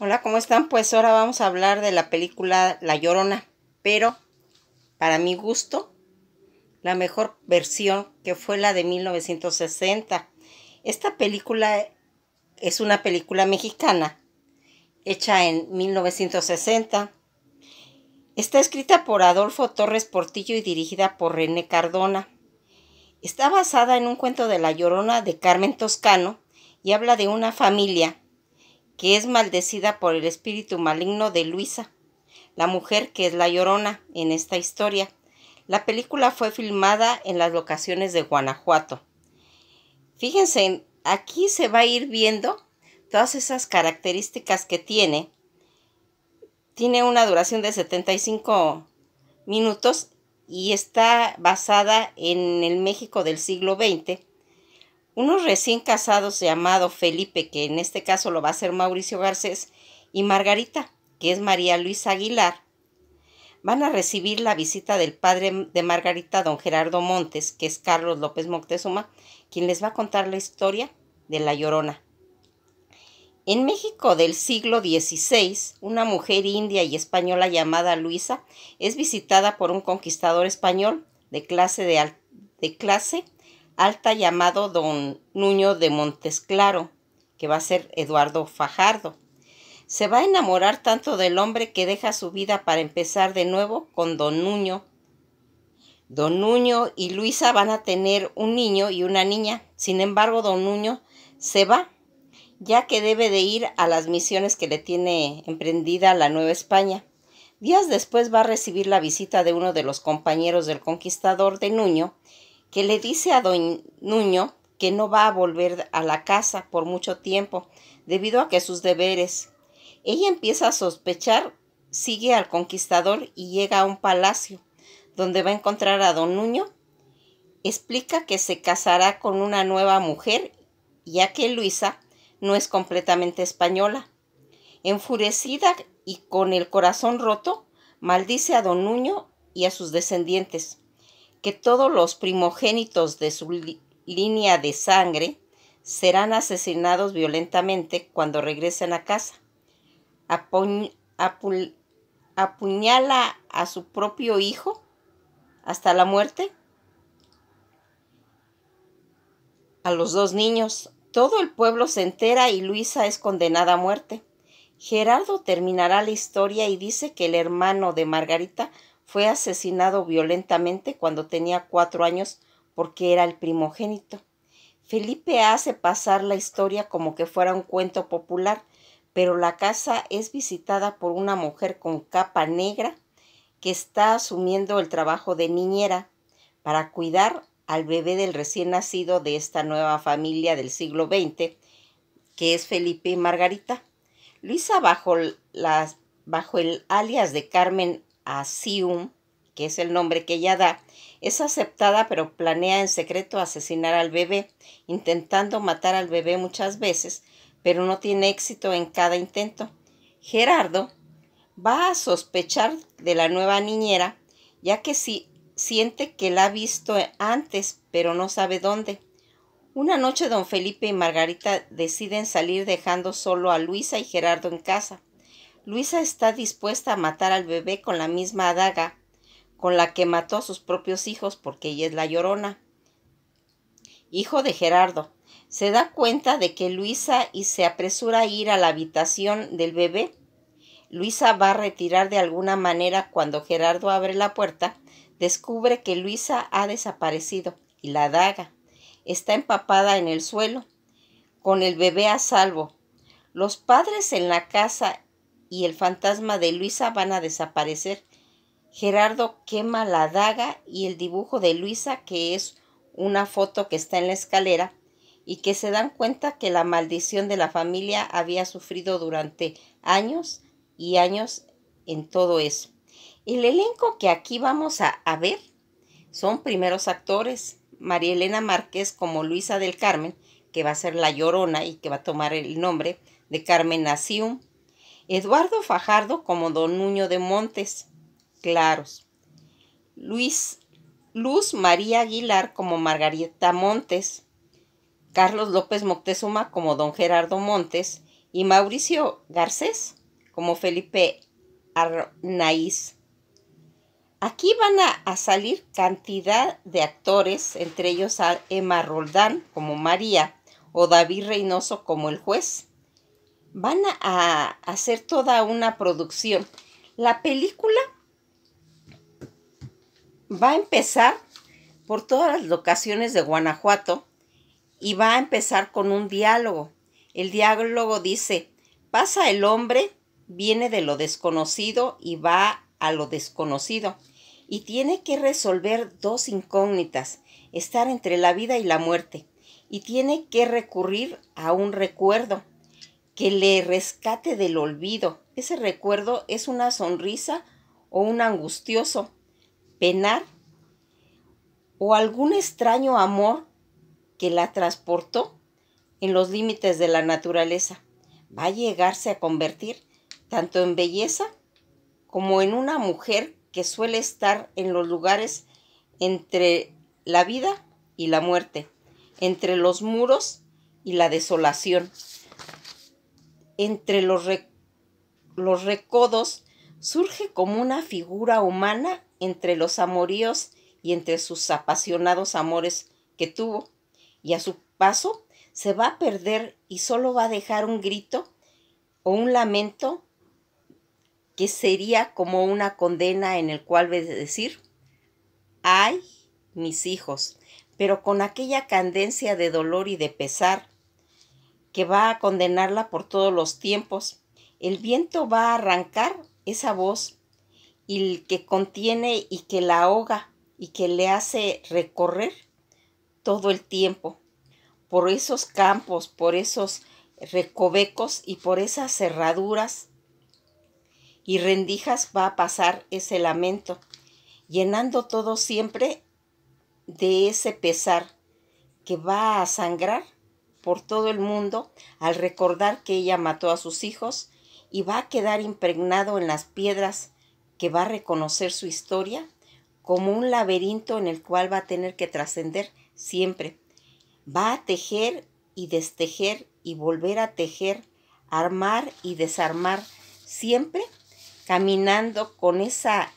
Hola, ¿cómo están? Pues ahora vamos a hablar de la película La Llorona, pero para mi gusto, la mejor versión que fue la de 1960. Esta película es una película mexicana, hecha en 1960. Está escrita por Adolfo Torres Portillo y dirigida por René Cardona. Está basada en un cuento de La Llorona de Carmen Toscano y habla de una familia que es maldecida por el espíritu maligno de Luisa, la mujer que es la llorona en esta historia. La película fue filmada en las locaciones de Guanajuato. Fíjense, aquí se va a ir viendo todas esas características que tiene. Tiene una duración de 75 minutos y está basada en el México del siglo XX unos recién casados llamado Felipe, que en este caso lo va a ser Mauricio Garcés, y Margarita, que es María Luisa Aguilar, van a recibir la visita del padre de Margarita, don Gerardo Montes, que es Carlos López Moctezuma, quien les va a contar la historia de La Llorona. En México del siglo XVI, una mujer india y española llamada Luisa es visitada por un conquistador español de clase, de, de clase alta llamado don Nuño de Montesclaro, que va a ser Eduardo Fajardo. Se va a enamorar tanto del hombre que deja su vida para empezar de nuevo con don Nuño. Don Nuño y Luisa van a tener un niño y una niña. Sin embargo, don Nuño se va, ya que debe de ir a las misiones que le tiene emprendida la Nueva España. Días después va a recibir la visita de uno de los compañeros del conquistador de Nuño, que le dice a don Nuño que no va a volver a la casa por mucho tiempo, debido a que sus deberes. Ella empieza a sospechar, sigue al conquistador y llega a un palacio, donde va a encontrar a don Nuño. Explica que se casará con una nueva mujer, ya que Luisa no es completamente española. Enfurecida y con el corazón roto, maldice a don Nuño y a sus descendientes que todos los primogénitos de su línea de sangre serán asesinados violentamente cuando regresen a casa. apuñala a su propio hijo hasta la muerte. A los dos niños, todo el pueblo se entera y Luisa es condenada a muerte. Gerardo terminará la historia y dice que el hermano de Margarita fue asesinado violentamente cuando tenía cuatro años porque era el primogénito. Felipe hace pasar la historia como que fuera un cuento popular, pero la casa es visitada por una mujer con capa negra que está asumiendo el trabajo de niñera para cuidar al bebé del recién nacido de esta nueva familia del siglo XX, que es Felipe y Margarita. Luisa, bajo, las, bajo el alias de Carmen Asium, que es el nombre que ella da, es aceptada pero planea en secreto asesinar al bebé, intentando matar al bebé muchas veces, pero no tiene éxito en cada intento. Gerardo va a sospechar de la nueva niñera, ya que sí siente que la ha visto antes, pero no sabe dónde. Una noche don Felipe y Margarita deciden salir dejando solo a Luisa y Gerardo en casa. Luisa está dispuesta a matar al bebé con la misma adaga con la que mató a sus propios hijos porque ella es la llorona. Hijo de Gerardo, se da cuenta de que Luisa y se apresura a ir a la habitación del bebé. Luisa va a retirar de alguna manera cuando Gerardo abre la puerta, descubre que Luisa ha desaparecido y la daga está empapada en el suelo, con el bebé a salvo. Los padres en la casa y el fantasma de Luisa van a desaparecer. Gerardo quema la daga y el dibujo de Luisa, que es una foto que está en la escalera, y que se dan cuenta que la maldición de la familia había sufrido durante años y años en todo eso. El elenco que aquí vamos a, ver son primeros actores, María Elena Márquez como Luisa del Carmen, que va a ser la llorona y que va a tomar el nombre de Carmen Asium, Eduardo Fajardo como don Nuño de Montes, claros. Luis, Luz María Aguilar como Margarita Montes, Carlos López Moctezuma como don Gerardo Montes y Mauricio Garcés como Felipe Arnaiz. Aquí van a, a, salir cantidad de actores, entre ellos a Emma Roldán como María o David Reynoso como el juez van a hacer toda una producción. La película va a empezar por todas las locaciones de Guanajuato y va a empezar con un diálogo. El diálogo dice, pasa el hombre, viene de lo desconocido y va a lo desconocido y tiene que resolver dos incógnitas, estar entre la vida y la muerte y tiene que recurrir a un recuerdo que le rescate del olvido. Ese recuerdo es una sonrisa o un angustioso penar o algún extraño amor que la transportó en los límites de la naturaleza. Va a llegarse a convertir tanto en belleza como en una mujer que suele estar en los lugares entre la vida y la muerte, entre los muros y la desolación entre los, recodos surge como una figura humana entre los amoríos y entre sus apasionados amores que tuvo, y a su paso se va a perder y solo va a dejar un grito o un lamento que sería como una condena en el cual decir, ay, mis hijos, pero con aquella candencia de dolor y de pesar que va a condenarla por todos los tiempos. El viento va a arrancar esa voz y el que contiene y que la ahoga y que le hace recorrer todo el tiempo por esos campos, por esos recovecos y por esas cerraduras y rendijas va a pasar ese lamento, llenando todo siempre de ese pesar que va a sangrar por todo el mundo al recordar que ella mató a sus hijos y va a quedar impregnado en las piedras que va a reconocer su historia como un laberinto en el cual va a tener que trascender siempre. Va a tejer y destejer y volver a tejer, armar y desarmar siempre, caminando con esa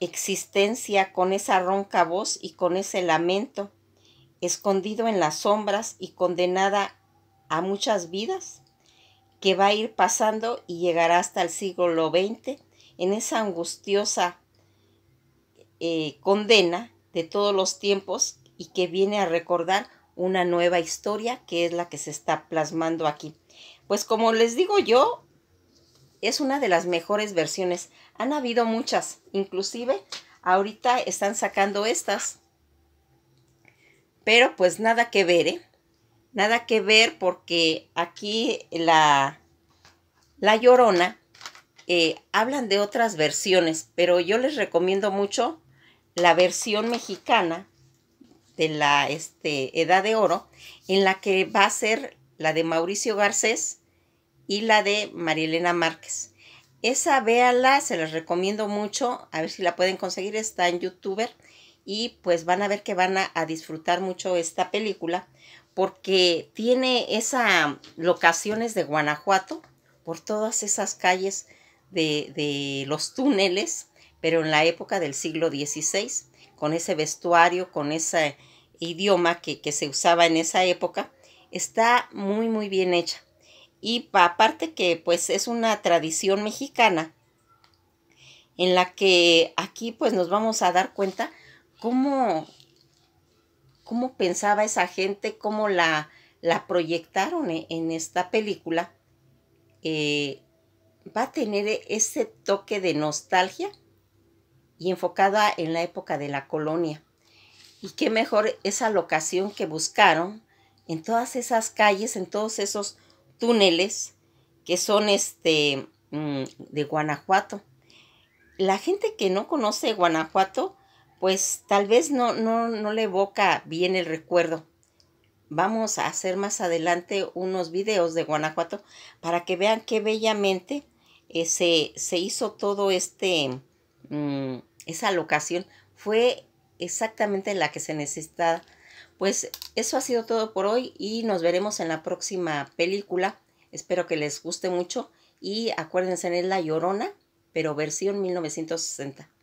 existencia, con esa ronca voz y con ese lamento escondido en las sombras y condenada a muchas vidas, que va a ir pasando y llegará hasta el siglo XX en esa angustiosa eh, condena de todos los tiempos y que viene a recordar una nueva historia que es la que se está plasmando aquí. Pues como les digo yo, es una de las mejores versiones. Han habido muchas, inclusive ahorita están sacando estas pero pues nada que ver, ¿eh? Nada que ver porque aquí la, la llorona eh, hablan de otras versiones, pero yo les recomiendo mucho la versión mexicana de la este, Edad de Oro, en la que va a ser la de Mauricio Garcés y la de Marielena Márquez. Esa véala, se las recomiendo mucho, a ver si la pueden conseguir, está en youtuber y pues van a ver que van a, disfrutar mucho esta película porque tiene esas locaciones de Guanajuato por todas esas calles de, los túneles, pero en la época del siglo XVI, con ese vestuario, con ese idioma que, que se usaba en esa época, está muy muy bien hecha. Y aparte que pues es una tradición mexicana en la que aquí pues nos vamos a dar cuenta cómo, cómo pensaba esa gente, cómo la, la proyectaron e, en esta película, eh, va a tener e, ese toque de nostalgia y enfocada en la época de la colonia. Y qué mejor esa locación que buscaron en todas esas calles, en todos esos túneles que son este mm, de Guanajuato. La gente que no conoce Guanajuato pues tal vez no, no, le evoca bien el recuerdo. Vamos a hacer más adelante unos videos de Guanajuato para que vean qué bellamente eh, se, hizo todo este, mm, esa locación. Fue exactamente la que se necesitaba. Pues eso ha sido todo por hoy y nos veremos en la próxima película. Espero que les guste mucho y acuérdense en La Llorona, pero versión 1960.